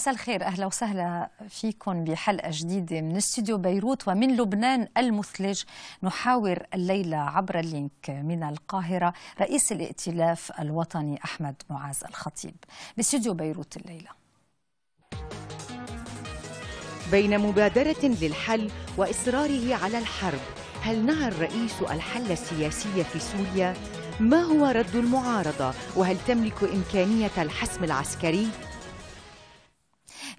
مساء الخير اهلا وسهلا فيكم بحلقه جديده من استوديو بيروت ومن لبنان المثلج نحاور الليله عبر اللينك من القاهره رئيس الائتلاف الوطني احمد معاذ الخطيب باستوديو بيروت الليله. بين مبادره للحل واصراره على الحرب، هل نهى الرئيس الحل السياسي في سوريا؟ ما هو رد المعارضه؟ وهل تملك امكانيه الحسم العسكري؟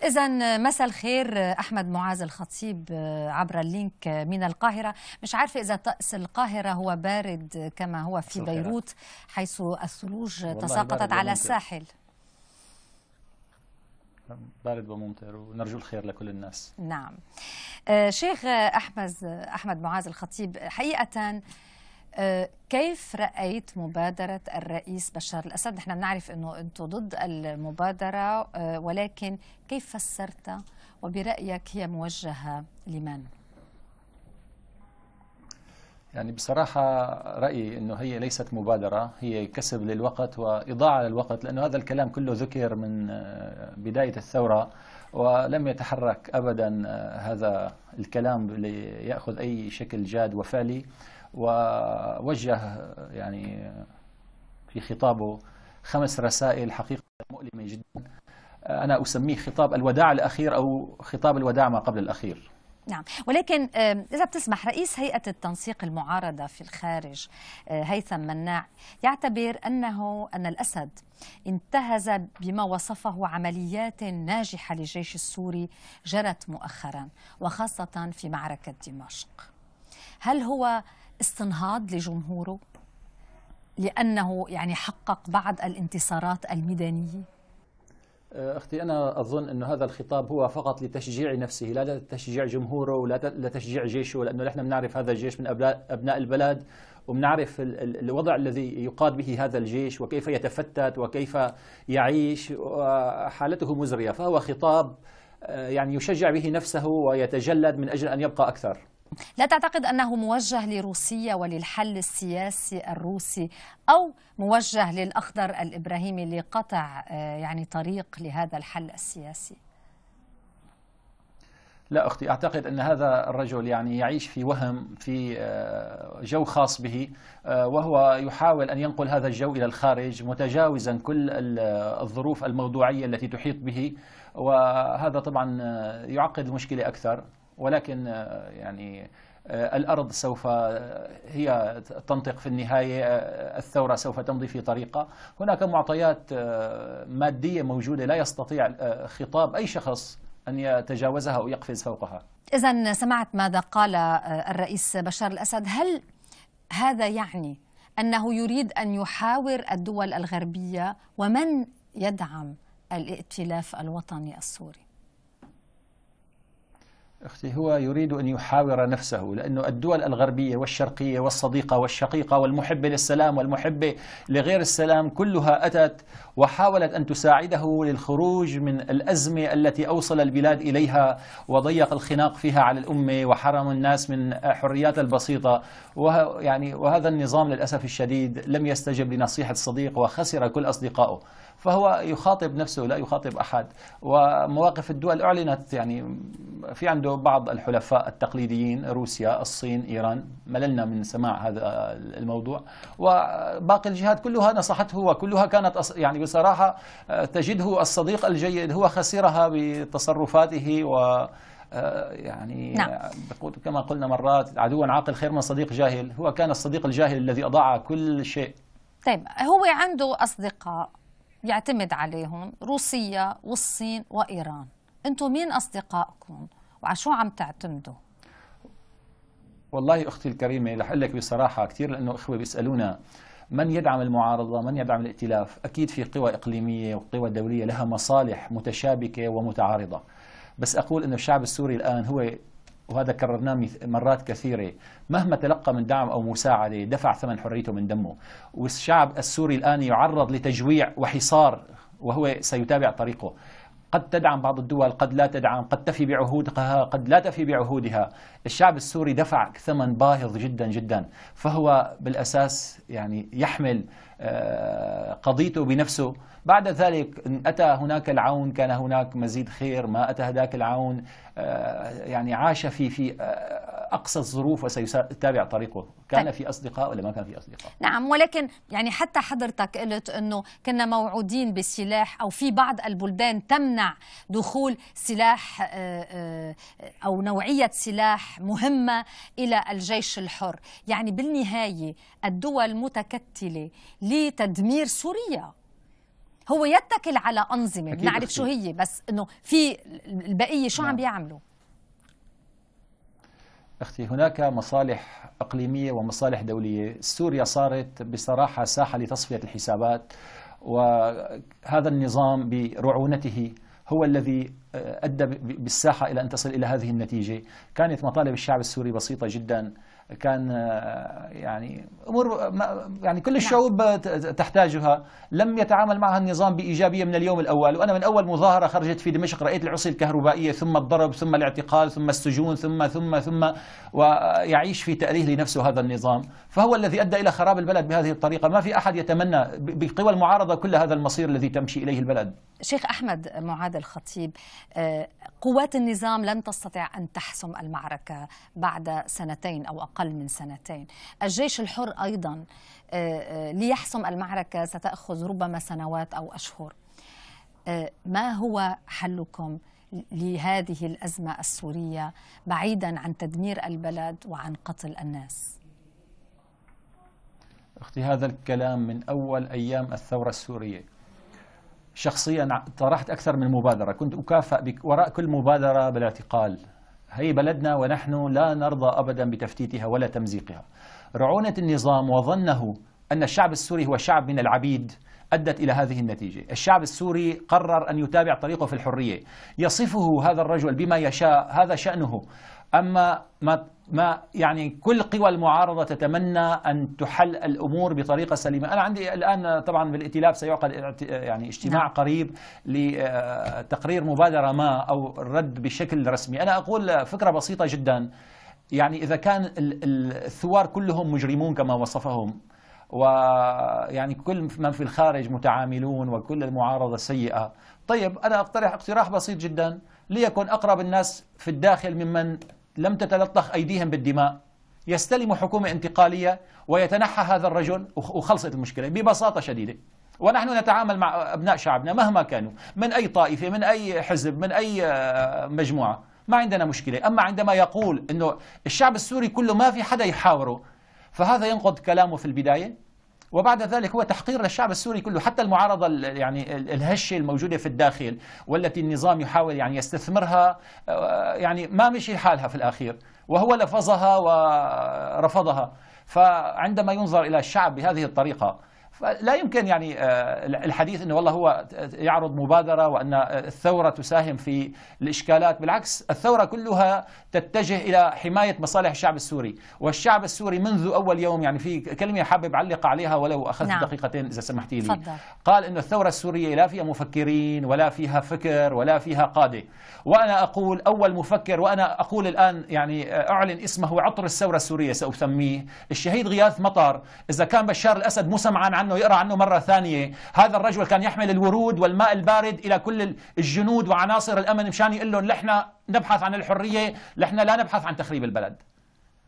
إذا مساء الخير أحمد معاذ الخطيب آه، عبر اللينك آه، من القاهرة مش عارفة إذا طقس القاهرة هو بارد كما هو في بيروت حيث الثلوج تساقطت على الساحل بارد وممطر ونرجو الخير لكل الناس نعم آه، شيخ أحمد أحمد معاذ الخطيب حقيقة كيف رأيت مبادرة الرئيس بشار الأسد؟ نحن بنعرف أنه أنت ضد المبادرة آه، ولكن كيف فسرتها وبرأيك هي موجهة لمن؟ يعني بصراحة رأيي أنه هي ليست مبادرة هي كسب للوقت وإضاعة للوقت لأنه هذا الكلام كله ذكر من آه، بداية الثورة ولم يتحرك أبدا آه، هذا الكلام ليأخذ أي شكل جاد وفعلي ووجه آه، يعني آه، في خطابه خمس رسائل حقيقة مؤلمة جدا أنا أسميه خطاب الوداع الأخير أو خطاب الوداع ما قبل الأخير نعم ولكن إذا بتسمح رئيس هيئة التنسيق المعارضة في الخارج آه، هيثم مناع يعتبر أنه أن الأسد انتهز بما وصفه عمليات ناجحة للجيش السوري جرت مؤخرا وخاصة في معركة دمشق هل هو استنهاض لجمهوره لأنه يعني حقق بعض الانتصارات الميدانية؟ آه، أختي أنا أظن أن هذا الخطاب هو فقط لتشجيع نفسه لا لتشجيع جمهوره ولا لتشجيع جيشه لأنه نحن بنعرف هذا الجيش من أبناء البلد وبنعرف الوضع الذي يقاد به هذا الجيش وكيف يتفتت وكيف يعيش وحالته مزرية فهو خطاب آه، يعني يشجع به نفسه ويتجلد من أجل أن يبقى أكثر لا تعتقد أنه موجه لروسيا وللحل السياسي الروسي أو موجه للأخضر الإبراهيمي لقطع آه، يعني طريق لهذا الحل السياسي لا أختي أعتقد أن هذا الرجل يعني يعيش في وهم في آه، جو خاص به آه، وهو يحاول أن ينقل هذا الجو إلى الخارج متجاوزا كل الظروف الموضوعية التي تحيط به وهذا طبعا يعقد المشكلة أكثر ولكن آه، يعني آه، الأرض سوف آه، هي تنطق في النهاية الثورة سوف تمضي في طريقة هناك معطيات مادية موجودة لا يستطيع خطاب أي شخص أن يتجاوزها أو يقفز فوقها إذا سمعت ماذا قال الرئيس بشار الأسد هل هذا يعني أنه يريد أن يحاور الدول الغربية ومن يدعم الائتلاف الوطني السوري أختي هو يريد أن يحاور نفسه لأن الدول الغربية والشرقية والصديقة والشقيقة والمحبة للسلام والمحبة لغير السلام كلها أتت وحاولت أن تساعده للخروج من الأزمة التي أوصل البلاد إليها وضيق الخناق فيها على الأمة وحرم الناس من حريات البسيطة يعني وهذا النظام للأسف الشديد لم يستجب لنصيحة الصديق وخسر كل أصدقائه فهو يخاطب نفسه لا يخاطب أحد ومواقف الدول أعلنت يعني في عنده بعض الحلفاء التقليديين روسيا الصين إيران مللنا من سماع هذا الموضوع وباقي الجهات كلها نصحته وكلها كانت يعني بصراحة آه، تجده الصديق الجيد هو خسرها بتصرفاته و آه، يعني نعم. كما قلنا مرات عدو عاقل خير من صديق جاهل هو كان الصديق الجاهل الذي أضاع كل شيء طيب هو عنده أصدقاء يعتمد عليهم روسيا والصين وإيران أنتم مين أصدقائكم وعشو عم تعتمدوا والله أختي الكريمة رح أقول لك بصراحة كثير لأنه إخوة بيسألونا من يدعم المعارضة من يدعم الائتلاف أكيد في قوى إقليمية وقوى دولية لها مصالح متشابكة ومتعارضة بس أقول أن الشعب السوري الآن هو وهذا كررناه مرات كثيرة مهما تلقى من دعم أو مساعدة دفع ثمن حريته من دمه والشعب السوري الآن يعرض لتجويع وحصار وهو سيتابع طريقه قد تدعم بعض الدول قد لا تدعم قد تفي بعهودها قد لا تفي بعهودها الشعب السوري دفع ثمن باهظ جدا جدا فهو بالأساس يعني يحمل آه، قضيته بنفسه بعد ذلك إن أتى هناك العون كان هناك مزيد خير ما أتى هذاك العون آه، يعني عاش في في آه، أقصى الظروف وسيتابع طريقه كان طيب. في أصدقاء ولا ما كان في أصدقاء نعم ولكن يعني حتى حضرتك قلت أنه كنا موعودين بسلاح أو في بعض البلدان تمنع دخول سلاح أو نوعية سلاح مهمة إلى الجيش الحر يعني بالنهاية الدول متكتلة لتدمير سوريا هو يتكل على أنظمة بنعرف شو هي بس أنه في البقية شو نعم. عم بيعملوا أختي هناك مصالح أقليمية ومصالح دولية سوريا صارت بصراحة ساحة لتصفية الحسابات وهذا النظام برعونته هو الذي أدى بالساحة إلى أن تصل إلى هذه النتيجة كانت مطالب الشعب السوري بسيطة جداً كان آه، يعني امور آه، يعني كل نعم. الشعوب تحتاجها لم يتعامل معها النظام بايجابيه من اليوم الاول وانا من اول مظاهره خرجت في دمشق رايت العصي الكهربائيه ثم الضرب ثم الاعتقال ثم السجون ثم ثم ثم ويعيش في تاريخ لنفسه هذا النظام فهو الذي ادى الى خراب البلد بهذه الطريقه ما في احد يتمنى بقوى المعارضه كل هذا المصير الذي تمشي اليه البلد شيخ أحمد معاذ الخطيب آه، قوات النظام لن تستطيع أن تحسم المعركة بعد سنتين أو أقل من سنتين الجيش الحر أيضا آه، آه، ليحسم المعركة ستأخذ ربما سنوات أو أشهر ما هو حلكم لهذه الأزمة السورية بعيدا عن تدمير البلد وعن قتل الناس أختي هذا الكلام من أول أيام الثورة السورية شخصيا طرحت أكثر من مبادرة كنت اكافئ وراء كل مبادرة بالاعتقال هي بلدنا ونحن لا نرضى أبدا بتفتيتها ولا تمزيقها رعونة النظام وظنه أن الشعب السوري هو شعب من العبيد أدت إلى هذه النتيجة الشعب السوري قرر أن يتابع طريقه في الحرية يصفه هذا الرجل بما يشاء هذا شأنه أما ما ما يعني كل قوى المعارضة تتمنى أن تحل الأمور بطريقة سليمة أنا عندي الآن طبعا بالائتلاف سيعقد يعني اجتماع نعم. قريب لتقرير مبادرة ما أو الرد بشكل رسمي أنا أقول فكرة بسيطة جدا يعني إذا كان الثوار كلهم مجرمون كما وصفهم ويعني كل من في الخارج متعاملون وكل المعارضة سيئة طيب أنا أقترح اقتراح بسيط جدا ليكن أقرب الناس في الداخل ممن لم تتلطخ أيديهم بالدماء يستلم حكومة انتقالية ويتنحى هذا الرجل وخلصت المشكلة ببساطة شديدة ونحن نتعامل مع أبناء شعبنا مهما كانوا من أي طائفة من أي حزب من أي آه، مجموعة ما عندنا مشكلة أما عندما يقول أنه الشعب السوري كله ما في حدا يحاوره فهذا ينقض كلامه في البداية وبعد ذلك هو تحقير للشعب السوري كله حتى المعارضة يعني الهشة الموجودة في الداخل والتي النظام يحاول يعني يستثمرها آه، يعني ما مشي حالها في الأخير وهو لفظها ورفضها فعندما ينظر إلى الشعب بهذه الطريقة فلا يمكن يعني آه، الحديث انه والله هو يعرض مبادره وان الثوره تساهم في الاشكالات، بالعكس الثوره كلها تتجه الى حمايه مصالح الشعب السوري، والشعب السوري منذ اول يوم يعني في كلمه حابب اعلق عليها ولو اخذت نعم. دقيقتين اذا سمحتي لي. فضل. قال انه الثوره السوريه لا فيها مفكرين ولا فيها فكر ولا فيها قاده، وانا اقول اول مفكر وانا اقول الان يعني آه، اعلن اسمه عطر الثوره السوريه ساسميه، الشهيد غياث مطر، اذا كان بشار الاسد مو سمعان عنه يقرأ عنه مرة ثانية هذا الرجل كان يحمل الورود والماء البارد إلى كل الجنود وعناصر الأمن مشان يقول لهم لحنا نبحث عن الحرية لحنا لا نبحث عن تخريب البلد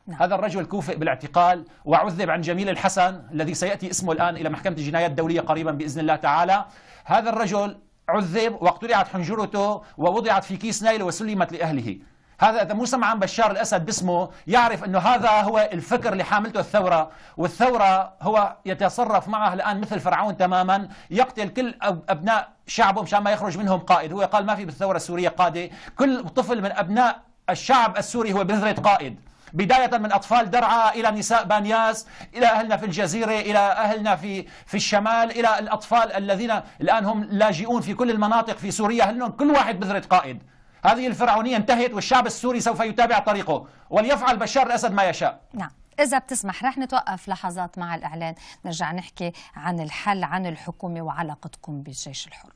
نعم. هذا الرجل كوفئ بالاعتقال وعذب عن جميل الحسن الذي سيأتي اسمه الآن إلى محكمة الجنايات الدولية قريبا بإذن الله تعالى هذا الرجل عذب واقتلعت حنجرته ووضعت في كيس نايل وسلمت لأهله هذا إذا مو سمعان بشار الأسد باسمه يعرف أنه هذا هو الفكر اللي حاملته الثورة والثورة هو يتصرف معه الآن مثل فرعون تماما يقتل كل أبناء شعبه مشان ما يخرج منهم قائد هو قال ما في بالثورة السورية قادة كل طفل من أبناء الشعب السوري هو بذره قائد بداية من أطفال درعا إلى نساء بانياس إلى أهلنا في الجزيرة إلى أهلنا في في الشمال إلى الأطفال الذين الآن هم لاجئون في كل المناطق في سوريا هل كل واحد بذرة قائد هذه الفرعونية انتهت والشعب السوري سوف يتابع طريقه وليفعل بشار الأسد ما يشاء نعم إذا بتسمح رح نتوقف لحظات مع الإعلان نرجع نحكي عن الحل عن الحكومة وعلاقتكم بالجيش الحر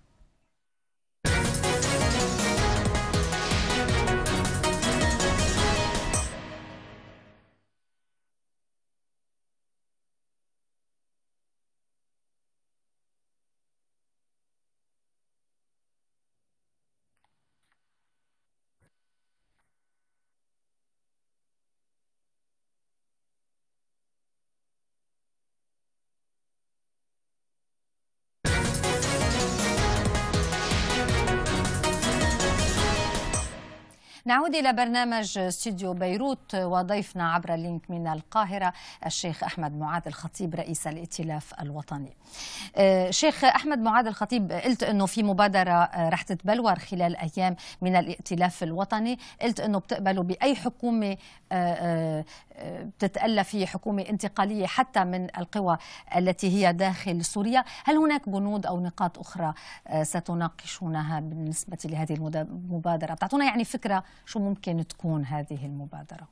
نعود إلى برنامج استوديو بيروت وضيفنا عبر اللينك من القاهرة الشيخ أحمد معاذ الخطيب رئيس الائتلاف الوطني آه، شيخ أحمد معاذ الخطيب قلت أنه في مبادرة آه، رح تتبلور خلال أيام من الائتلاف الوطني قلت أنه بتقبلوا بأي حكومة آه، بتتألف في حكومة انتقالية حتى من القوى التي هي داخل سوريا هل هناك بنود أو نقاط أخرى ستناقشونها بالنسبة لهذه المبادرة بتعطونا يعني فكرة شو ممكن تكون هذه المبادرة؟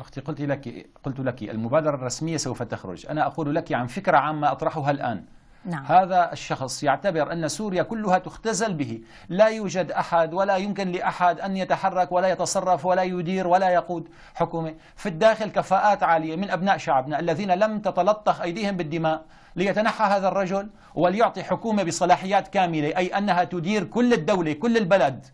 أختي قلت لك قلت لك المبادرة الرسمية سوف تخرج أنا أقول لك عن فكرة عامة أطرحها الآن نعم. هذا الشخص يعتبر أن سوريا كلها تختزل به لا يوجد أحد ولا يمكن لأحد أن يتحرك ولا يتصرف ولا يدير ولا يقود حكومة في الداخل كفاءات عالية من أبناء شعبنا الذين لم تتلطخ أيديهم بالدماء ليتنحى هذا الرجل وليعطي حكومة بصلاحيات كاملة أي أنها تدير كل الدولة كل البلد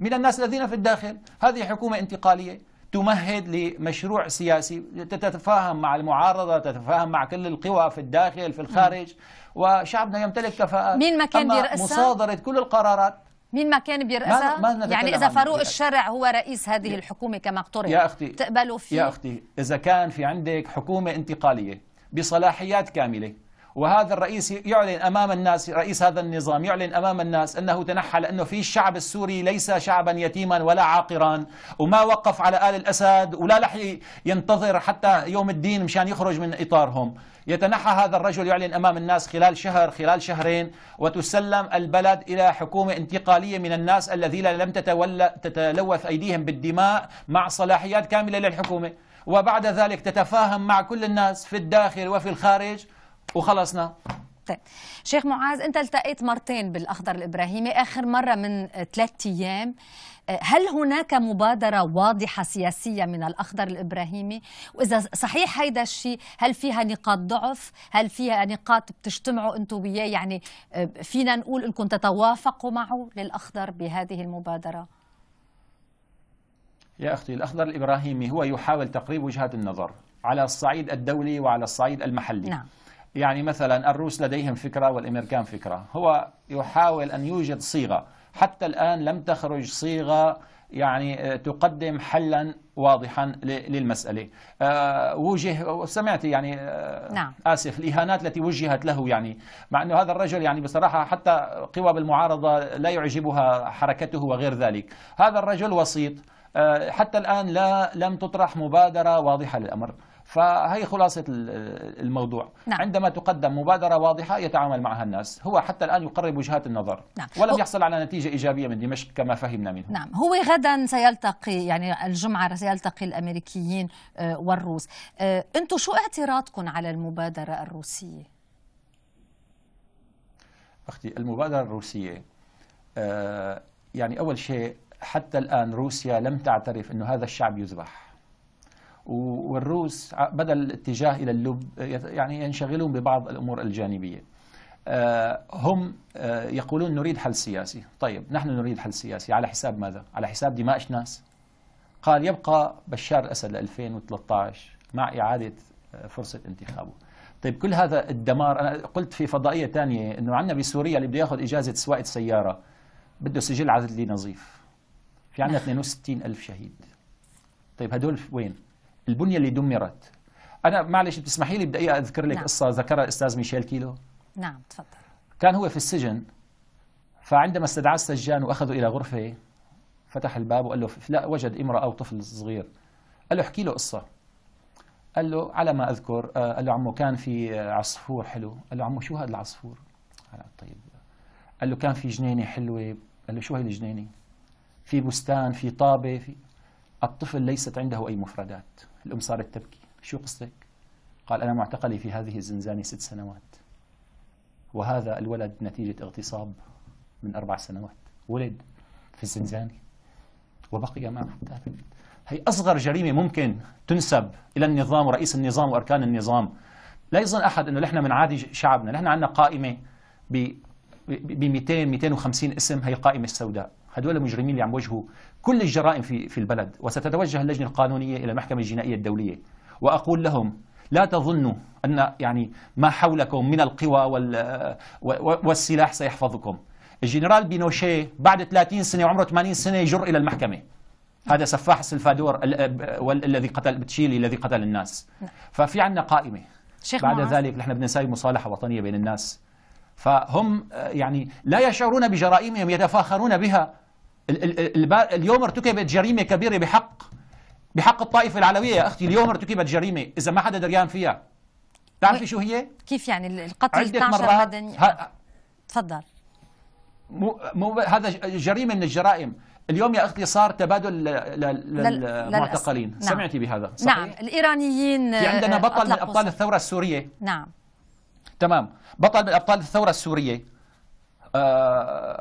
من الناس الذين في الداخل هذه حكومة انتقالية تمهد لمشروع سياسي تتفاهم مع المعارضة تتفاهم مع كل القوى في الداخل في الخارج وشعبنا يمتلك كفاءات مين ما كان بيرأسها؟ مصادرة كل القرارات مين ما كان بيرأسها ما يعني إذا فاروق الشرع هو رئيس هذه يا الحكومة كما اقترح يا أختي تقبلوا فيه يا أختي إذا كان في عندك حكومة انتقالية بصلاحيات كاملة وهذا الرئيس يعلن أمام الناس رئيس هذا النظام يعلن أمام الناس أنه تنحى لأنه في الشعب السوري ليس شعبا يتيما ولا عاقرا وما وقف على آل الأسد ولا رح ينتظر حتى يوم الدين مشان يخرج من إطارهم يتنحى هذا الرجل يعلن أمام الناس خلال شهر خلال شهرين وتسلم البلد إلى حكومة انتقالية من الناس الذين لم تتولى تتلوث أيديهم بالدماء مع صلاحيات كاملة للحكومة وبعد ذلك تتفاهم مع كل الناس في الداخل وفي الخارج وخلصنا طيب شيخ معاذ انت التقيت مرتين بالاخضر الابراهيمي اخر مره من ثلاث ايام هل هناك مبادره واضحه سياسيه من الاخضر الابراهيمي واذا صحيح هيدا الشيء هل فيها نقاط ضعف هل فيها نقاط بتجتمعوا انتم وياه يعني آه، فينا نقول انكم تتوافقوا معه للاخضر بهذه المبادره يا اختي الاخضر الابراهيمي هو يحاول تقريب وجهات النظر على الصعيد الدولي وعلى الصعيد المحلي نعم يعني مثلا الروس لديهم فكرة والأمريكان فكرة هو يحاول أن يوجد صيغة حتى الآن لم تخرج صيغة يعني آه، تقدم حلا واضحا للمسألة آه، وجه سمعت يعني آه، نعم. آسف الإهانات التي وجهت له يعني مع أنه هذا الرجل يعني بصراحة حتى قوى بالمعارضة لا يعجبها حركته وغير ذلك هذا الرجل وسيط حتى الآن لا لم تطرح مبادرة واضحة للأمر فهي خلاصة الموضوع نعم. عندما تقدم مبادرة واضحة يتعامل معها الناس هو حتى الآن يقرب وجهات النظر نعم. ولم يحصل على نتيجة إيجابية من دمشق كما فهمنا منه نعم هو غدا سيلتقي يعني الجمعة سيلتقي الأمريكيين آه، والروس آه، أنتم شو اعتراضكم على المبادرة الروسية؟ أختي المبادرة الروسية آه، يعني أول شيء حتى الآن روسيا لم تعترف أنه هذا الشعب يذبح والروس بدل الاتجاه إلى اللب يعني ينشغلون ببعض الأمور الجانبية آه، هم آه، يقولون نريد حل سياسي طيب نحن نريد حل سياسي على حساب ماذا؟ على حساب دماء ناس قال يبقى بشار الأسد ل 2013 مع إعادة آه، فرصة انتخابه طيب كل هذا الدمار أنا قلت في فضائية ثانية أنه عندنا بسوريا اللي بده ياخذ إجازة سواقة سيارة بده سجل عدلي نظيف في عندنا 62 نعم. ألف شهيد طيب هدول وين؟ البنية اللي دمرت أنا معلش بتسمحي لي بدقيقة أذكر لك نعم. قصة ذكرها الأستاذ ميشيل كيلو نعم تفضل كان هو في السجن فعندما استدعى السجان واخذه إلى غرفة فتح الباب وقال له لا وجد امرأة أو طفل صغير قال له احكي له قصة قال له على ما أذكر آه، قال له عمو كان في عصفور حلو قال له عمو شو هذا العصفور طيب قال له كان في جنينة حلوة قال له شو هي الجنينة في بستان في طابة في الطفل ليست عنده أي مفردات الأم صارت تبكي شو قصتك؟ قال أنا معتقلي في هذه الزنزانة ست سنوات وهذا الولد نتيجة اغتصاب من أربع سنوات ولد في الزنزانة وبقي معه حتى البيت هي أصغر جريمة ممكن تنسب إلى النظام ورئيس النظام وأركان النظام لا يظن أحد أنه نحن بنعادي شعبنا نحن عندنا قائمة ب 200 250 اسم هي القائمة السوداء هذول المجرمين اللي عم يواجهوا كل الجرائم في في البلد وستتوجه اللجنه القانونيه الى المحكمه الجنائيه الدوليه واقول لهم لا تظنوا ان يعني ما حولكم من القوى وال والسلاح سيحفظكم الجنرال بينوشيه بعد 30 سنه وعمره 80 سنه يجر الى المحكمه هذا سفاح السلفادور الذي قتل بتشيلي الذي قتل الناس نعم. ففي عندنا قائمه شيخ بعد ذلك نحن بدنا نساوي مصالحه وطنيه بين الناس فهم يعني لا يشعرون بجرائمهم يتفاخرون بها اليوم ارتكبت جريمة كبيرة بحق بحق الطائفة العلوية يا أختي اليوم ارتكبت جريمة إذا ما حدا دريان فيها بتعرفي شو هي؟ كيف يعني القتل عدة مرات مدني تفضل مو مو هذا جريمة من الجرائم اليوم يا اختي صار تبادل للمعتقلين نعم. سمعتي بهذا نعم. صحيح؟ نعم الايرانيين في عندنا آه، بطل من ابطال الثوره السوريه نعم تمام بطل من ابطال الثوره السوريه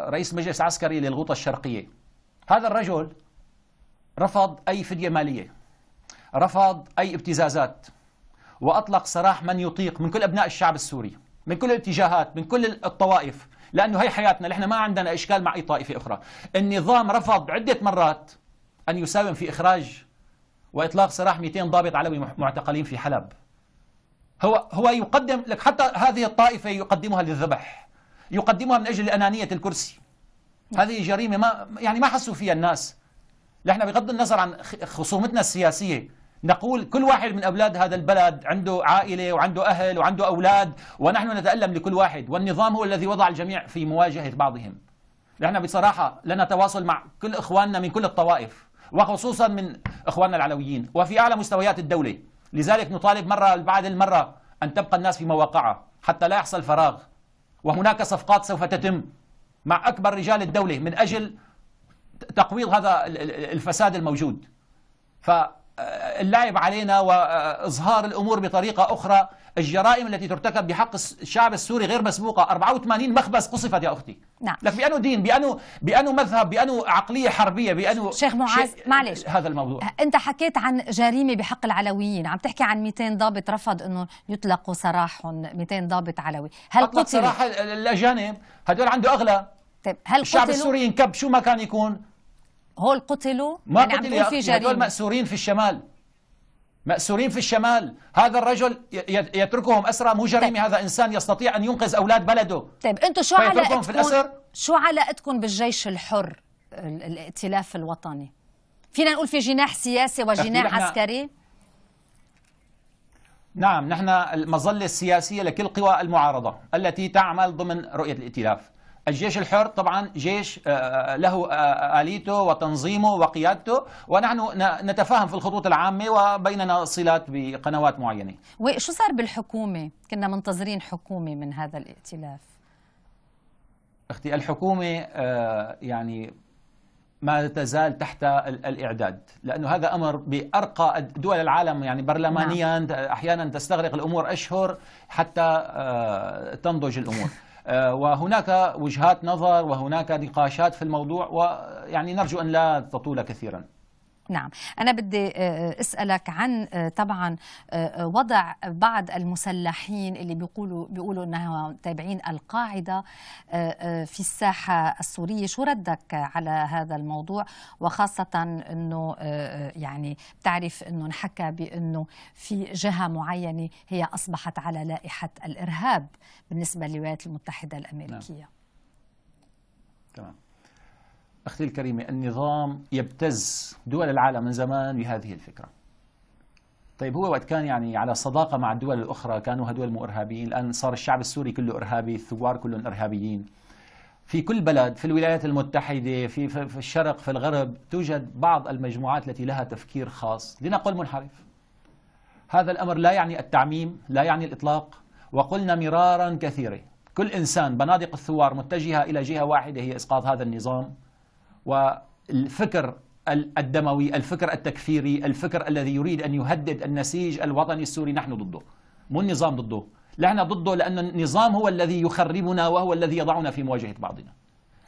رئيس مجلس عسكري للغوطة الشرقية هذا الرجل رفض أي فدية مالية رفض أي ابتزازات وأطلق سراح من يطيق من كل أبناء الشعب السوري من كل الاتجاهات من كل الطوائف لأنه هي حياتنا نحن ما عندنا إشكال مع أي طائفة أخرى النظام رفض عدة مرات أن يساهم في إخراج وإطلاق سراح 200 ضابط علوي معتقلين في حلب هو هو يقدم لك حتى هذه الطائفة يقدمها للذبح يقدمها من أجل أنانية الكرسي هذه جريمة ما يعني ما حسوا فيها الناس نحن بغض النظر عن خصومتنا السياسية نقول كل واحد من أولاد هذا البلد عنده عائلة وعنده أهل وعنده أولاد ونحن نتألم لكل واحد والنظام هو الذي وضع الجميع في مواجهة بعضهم نحن بصراحة لنا تواصل مع كل إخواننا من كل الطوائف وخصوصا من إخواننا العلويين وفي أعلى مستويات الدولة لذلك نطالب مرة بعد المرة أن تبقى الناس في مواقعها حتى لا يحصل فراغ وهناك صفقات سوف تتم مع أكبر رجال الدولة من أجل تقويض هذا الفساد الموجود فاللعب علينا وإظهار الأمور بطريقة أخرى الجرائم التي ترتكب بحق الشعب السوري غير مسبوقة 84 مخبز قصفت يا أختي نعم لك بأنه دين بأنه بأنه مذهب بأنه عقلية حربية بأنه شيخ معاذ شي... معلش هذا الموضوع أنت حكيت عن جريمة بحق العلويين عم تحكي عن 200 ضابط رفض أنه يطلقوا سراحهم 200 ضابط علوي هل قتلوا سراح الأجانب هدول عنده أغلى طيب هل الشعب قتلوا؟ السوري ينكب شو ما كان يكون هول قتلوا ما يعني قتلوا في جريمة هدول مأسورين في الشمال مأسورين في الشمال هذا الرجل يتركهم أسرى مو طيب. هذا إنسان يستطيع أن ينقذ أولاد بلده طيب أنتم شو علاقتكم في الأسر؟ شو علاقتكم بالجيش الحر الائتلاف الوطني فينا نقول في جناح سياسي وجناح عسكري نعم نحن المظلة السياسية لكل قوى المعارضة التي تعمل ضمن رؤية الائتلاف الجيش الحر طبعا جيش آه، آه، له آه، آليته وتنظيمه وقيادته ونحن نتفاهم في الخطوط العامة وبيننا صلات بقنوات معينة وشو صار بالحكومة؟ كنا منتظرين حكومة من هذا الائتلاف أختي الحكومة يعني ما تزال تحت الاعداد لانه هذا امر بارقى دول العالم يعني برلمانيا نعم. احيانا تستغرق الامور اشهر حتى تنضج الامور آه، وهناك وجهات نظر وهناك نقاشات في الموضوع ويعني نرجو أن لا تطول كثيرا نعم أنا بدي آه، آه، أسألك عن آه، طبعا وضع بعض المسلحين اللي بيقولوا بيقولوا أنها تابعين القاعدة في الساحة السورية شو ردك على هذا الموضوع وخاصة أنه يعني بتعرف أنه انحكى بأنه في جهة معينة هي أصبحت على لائحة الإرهاب بالنسبة للولايات المتحدة نعم. الأمريكية نعم. تمام أختي الكريمة النظام يبتز دول العالم من زمان بهذه الفكرة طيب هو وقت كان يعني على صداقة مع الدول الأخرى كانوا هدول مو إرهابيين الآن صار الشعب السوري كله إرهابي الثوار كلهم إرهابيين في كل بلد في الولايات المتحدة في, في الشرق في الغرب توجد بعض المجموعات التي لها تفكير خاص لنقل منحرف هذا الأمر لا يعني التعميم لا يعني الإطلاق وقلنا مرارا كثيرة كل إنسان بنادق الثوار متجهة إلى جهة واحدة هي إسقاط هذا النظام والفكر الدموي الفكر التكفيري الفكر الذي يريد أن يهدد النسيج الوطني السوري نحن ضده مو النظام ضده نحن ضده لأن النظام هو الذي يخربنا وهو الذي يضعنا في مواجهة بعضنا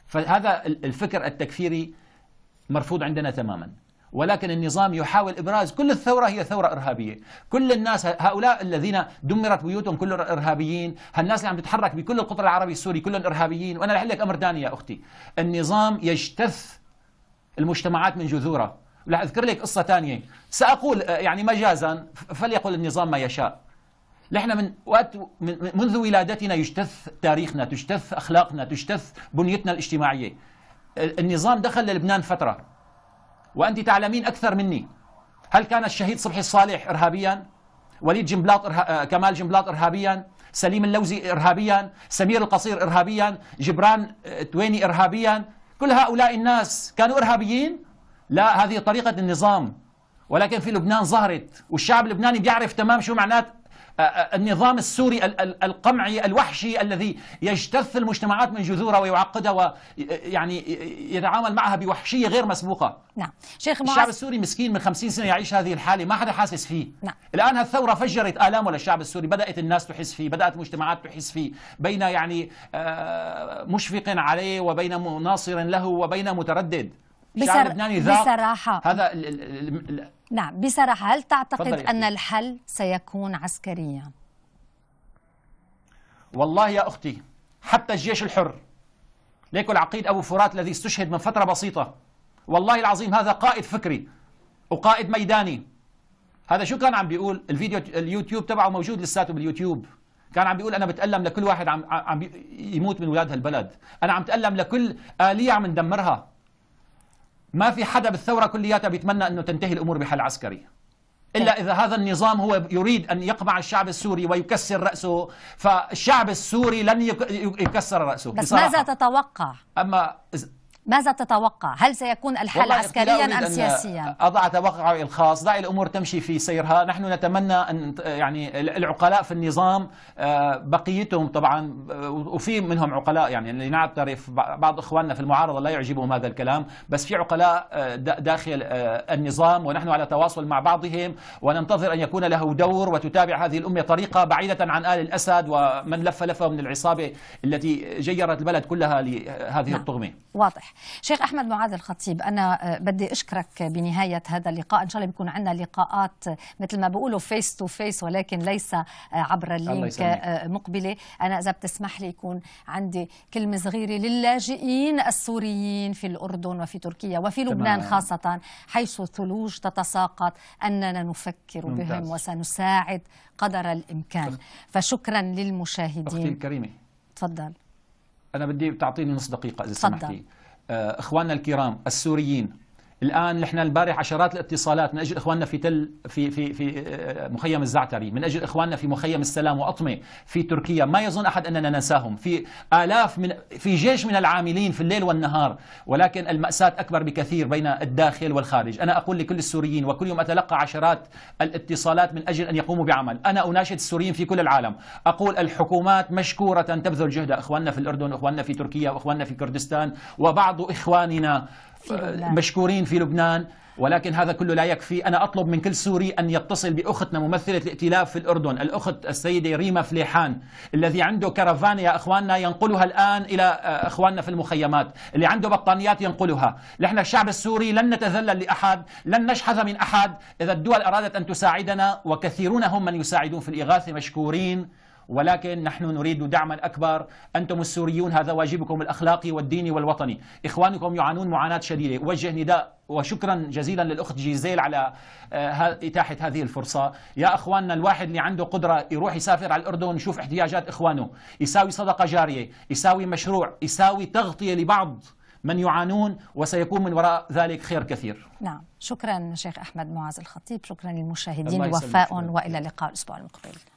فهذا الفكر التكفيري مرفوض عندنا تماما ولكن النظام يحاول إبراز كل الثورة هي ثورة إرهابية كل الناس هؤلاء الذين دمرت بيوتهم كلهم إرهابيين هالناس اللي عم تتحرك بكل القطر العربي السوري كلهم إرهابيين وأنا رح لك أمر ثاني يا أختي النظام يجتث المجتمعات من جذورها رح أذكر لك قصة ثانية سأقول آه، يعني مجازا فليقل النظام ما يشاء نحن من وقت منذ ولادتنا يجتث تاريخنا تجتث أخلاقنا تجتث بنيتنا الاجتماعية النظام دخل للبنان فترة وأنت تعلمين أكثر مني هل كان الشهيد صبحي الصالح إرهابيا؟ وليد جنبلاط إرها... آه، كمال جنبلاط إرهابيا؟ سليم اللوزي إرهابيا؟ سمير القصير إرهابيا؟ جبران آه، تويني إرهابيا؟ كل هؤلاء الناس كانوا إرهابيين؟ لا هذه طريقة النظام ولكن في لبنان ظهرت والشعب اللبناني بيعرف تمام شو معنات النظام السوري القمعي الوحشي الذي يجتث المجتمعات من جذورها ويعقدها ويعني يتعامل معها بوحشية غير مسبوقة نعم شيخ معز... الشعب السوري مسكين من 50 سنة يعيش هذه الحالة ما حدا حاسس فيه نعم. الآن هالثورة فجرت آلامه للشعب السوري بدأت الناس تحس فيه بدأت المجتمعات تحس فيه بين يعني آه، مشفق عليه وبين ناصر له وبين متردد بسر... اللبناني ذاق بصراحة هذا نعم بصراحة هل تعتقد أن الحل سيكون عسكريا؟ والله يا أختي حتى الجيش الحر ليكو العقيد أبو فرات الذي استشهد من فترة بسيطة والله العظيم هذا قائد فكري وقائد ميداني هذا شو كان عم بيقول الفيديو اليوتيوب تبعه موجود لساته باليوتيوب كان عم بيقول انا بتالم لكل واحد عم عم يموت من ولاد هالبلد انا عم بتالم لكل اليه عم ندمرها ما في حدا بالثورة كلياتها بيتمنى أنه تنتهي الأمور بحل عسكري إلا طيب. إذا هذا النظام هو يريد أن يقمع الشعب السوري ويكسر رأسه فالشعب السوري لن يكسر رأسه بس بصراحة. ماذا تتوقع؟ أما ماذا تتوقع؟ هل سيكون الحل عسكريا أم سياسيا؟ أضع توقعي الخاص دع الأمور تمشي في سيرها نحن نتمنى أن يعني العقلاء في النظام آه، بقيتهم طبعا آه، وفي منهم عقلاء يعني لنعترف بعض إخواننا في المعارضة لا يعجبهم هذا الكلام بس في عقلاء آه، داخل النظام ونحن على تواصل مع بعضهم وننتظر أن يكون له دور وتتابع هذه الأمة طريقة بعيدة عن آل الأسد ومن لف لفه من العصابة التي جيرت البلد كلها لهذه نعم. الطغمة واضح شيخ أحمد معاذ الخطيب أنا آه، بدي أشكرك بنهاية هذا اللقاء إن شاء الله بيكون عندنا لقاءات مثل ما بيقولوا فيس تو فيس ولكن ليس آه، عبر اللينك آه، مقبلة أنا إذا بتسمح لي يكون عندي كلمة صغيرة للاجئين السوريين في الأردن وفي تركيا وفي لبنان خاصة حيث الثلوج تتساقط أننا نفكر ممتاز. بهم وسنساعد قدر الإمكان فشكرا للمشاهدين أختي الكريمة تفضل أنا بدي تعطيني نص دقيقة إذا سمحتي آه، اخواننا الكرام السوريين الان نحن البارح عشرات الاتصالات من اجل اخواننا في تل في في في آه، مخيم الزعتري، من اجل اخواننا في مخيم السلام واطمه في تركيا، ما يظن احد اننا ننساهم، في الاف من في جيش من العاملين في الليل والنهار، ولكن الماساه اكبر بكثير بين الداخل والخارج، انا اقول لكل السوريين وكل يوم اتلقى عشرات الاتصالات من اجل ان يقوموا بعمل، انا اناشد السوريين في كل العالم، اقول الحكومات مشكوره تبذل جهدها، اخواننا في الاردن، اخواننا في تركيا، واخواننا في كردستان، وبعض اخواننا آه، مشكورين في لبنان ولكن هذا كله لا يكفي أنا أطلب من كل سوري أن يتصل بأختنا ممثلة الائتلاف في الأردن الأخت السيدة ريما فليحان الذي عنده كرفان يا أخواننا ينقلها الآن إلى آه، أخواننا في المخيمات اللي عنده بطانيات ينقلها نحن الشعب السوري لن نتذلل لأحد لن نشحذ من أحد إذا الدول أرادت أن تساعدنا وكثيرون هم من يساعدون في الإغاثة مشكورين ولكن نحن نريد دعما أكبر أنتم السوريون هذا واجبكم الأخلاقي والديني والوطني إخوانكم يعانون معاناة شديدة وجه نداء وشكرا جزيلا للأخت جيزيل على آه، إتاحة هذه الفرصة يا أخواننا الواحد اللي عنده قدرة يروح يسافر على الأردن يشوف احتياجات إخوانه يساوي صدقة جارية يساوي مشروع يساوي تغطية لبعض من يعانون وسيكون من وراء ذلك خير كثير نعم شكرا شيخ أحمد معاذ الخطيب شكرا للمشاهدين وفاء وإلى اللقاء الأسبوع المقبل